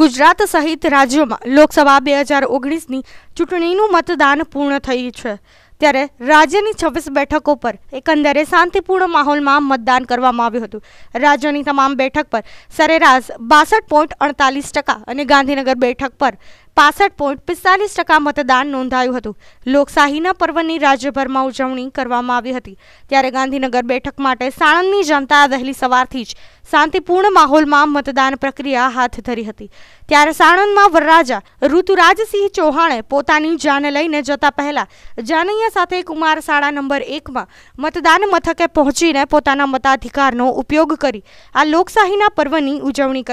ગુજરાત સહિત રાજ્યોમાં લોકસભા બે હજાર ઓગણીસની ચૂંટણીનું મતદાન પૂર્ણ થયું છે ત્યારે રાજ્યની છવ્વીસ બેઠકો પર એકંદરે શાંતિપૂર્ણ માહોલમાં મતદાન કરવામાં આવ્યું હતું રાજ્યની તમામ બેઠક પર સરેરાશ બાસઠ પોઈન્ટ અડતાલીસ ટકા અને ગાંધીનગર બેઠક પર પાસઠ પોઈન્ટ પિસ્તાલીસ ટકા મતદાન નોંધાયું હતું લોકશાહીના પર્વની રાજ્યભરમાં ઉજવણી કરવામાં આવી હતી ત્યારે ગાંધીનગર બેઠક માટે સાણંદની જનતા વહેલી સવારથી જ શાંતિપૂર્ણ માહોલમાં મતદાન પ્રક્રિયા હાથ ધરી હતી ત્યારે સાણંદમાં વરરાજા ઋતુરાજસિંહ ચૌહાણે પોતાની જાને લઈને જતા પહેલા જાનૈયા સાથે કુમાર શાળા નંબર એકમાં મતદાન મથકે પહોંચીને પોતાના મતાધિકારનો ઉપયોગ કરી આ લોકશાહીના પર્વની ઉજવણી કરી